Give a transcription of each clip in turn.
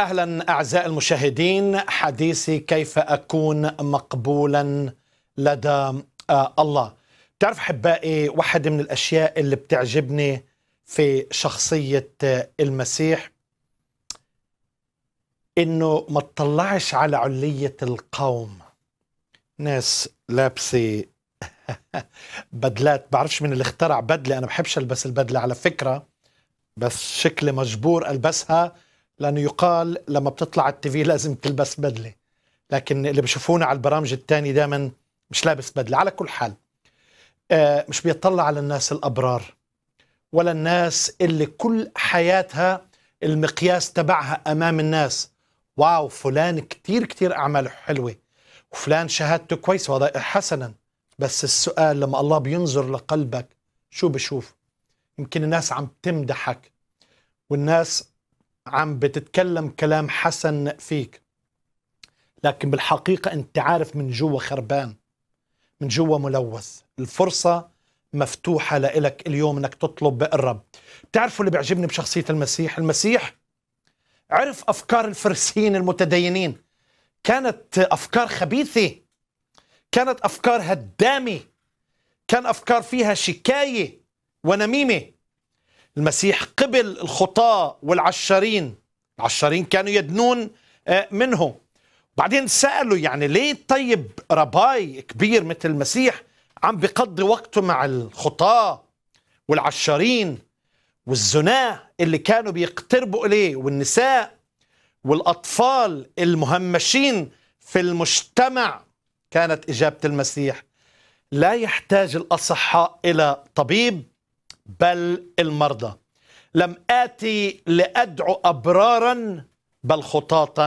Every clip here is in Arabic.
اهلا اعزائي المشاهدين حديثي كيف اكون مقبولا لدى آه، الله بتعرف احبائي واحد من الاشياء اللي بتعجبني في شخصيه آه، المسيح انه ما تطلعش على عليه القوم ناس لابسه بدلات بعرفش من اللي اخترع بدله انا بحبش البس البدله على فكره بس شكلي مجبور البسها لانه يقال لما بتطلع على التي في لازم تلبس بدله لكن اللي بشوفونا على البرامج الثانيه دائما مش لابس بدله على كل حال آه، مش بيطلع على الناس الابرار ولا الناس اللي كل حياتها المقياس تبعها امام الناس واو فلان كتير كتير اعماله حلوه وفلان شهادته كويس وضائع حسنا بس السؤال لما الله بينظر لقلبك شو بشوف يمكن الناس عم تمدحك والناس عم بتتكلم كلام حسن فيك لكن بالحقيقة أنت عارف من جوا خربان من جوا ملوث الفرصة مفتوحة لإلك اليوم أنك تطلب الرب بتعرفوا اللي بيعجبني بشخصية المسيح المسيح عرف أفكار الفرسين المتدينين كانت أفكار خبيثة كانت أفكار هدامة كان أفكار فيها شكاية ونميمة المسيح قبل الخطاة والعشارين العشارين كانوا يدنون آه، منه بعدين سألوا يعني ليه طيب رباي كبير مثل المسيح عم بقضي وقته مع الخطاة والعشارين والزناه اللي كانوا بيقتربوا إليه والنساء والأطفال المهمشين في المجتمع كانت إجابة المسيح لا يحتاج الأصحاء إلى طبيب بل المرضى لم آتي لأدعو أبرارا بل خطاطا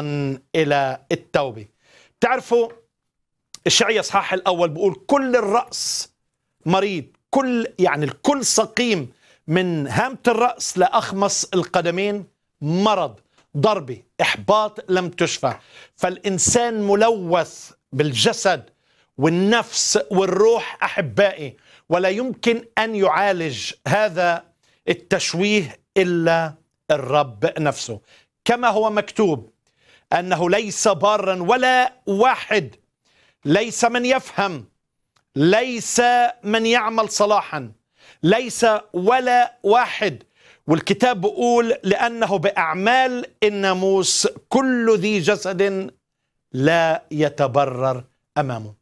إلى التوبة تعرفوا الشعية اصحاح الاول بقول كل الراس مريض كل يعني الكل سقيم من هامه الراس لاخمص القدمين مرض ضربه احباط لم تشفى فالانسان ملوث بالجسد والنفس والروح احبائي ولا يمكن ان يعالج هذا التشويه الا الرب نفسه كما هو مكتوب انه ليس بارا ولا واحد ليس من يفهم ليس من يعمل صلاحا ليس ولا واحد والكتاب بيقول لانه باعمال الناموس كل ذي جسد لا يتبرر امامه